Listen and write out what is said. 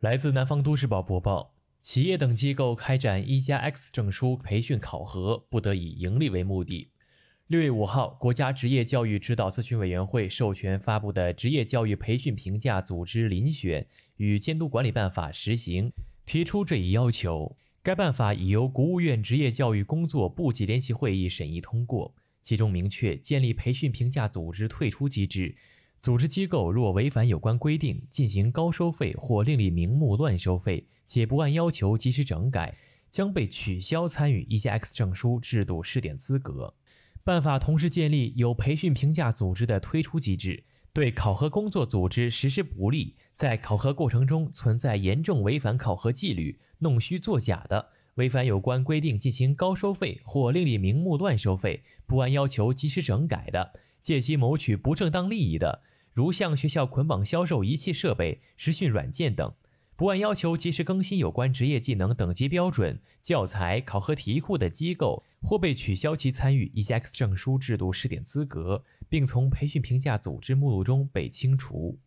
来自南方都市报播报：企业等机构开展“一加 X” 证书培训考核，不得以盈利为目的。六月五号，国家职业教育指导咨询委员会授权发布的《职业教育培训评价组织遴选与监督管理办法》实行，提出这一要求。该办法已由国务院职业教育工作部际联席会议审议通过，其中明确建立培训评价组织退出机制。组织机构若违反有关规定进行高收费或另立名目乱收费，且不按要求及时整改，将被取消参与一些 X 证书制度试点资格。办法同时建立有培训评价组织的推出机制，对考核工作组织实施不力、在考核过程中存在严重违反考核纪律、弄虚作假的、违反有关规定进行高收费或另立名目乱收费、不按要求及时整改的、借机谋取不正当利益的。如向学校捆绑销售仪器设备、实训软件等，不按要求及时更新有关职业技能等级标准、教材、考核题库的机构，或被取消其参与 E G X 证书制度试点资格，并从培训评价组织目录中被清除。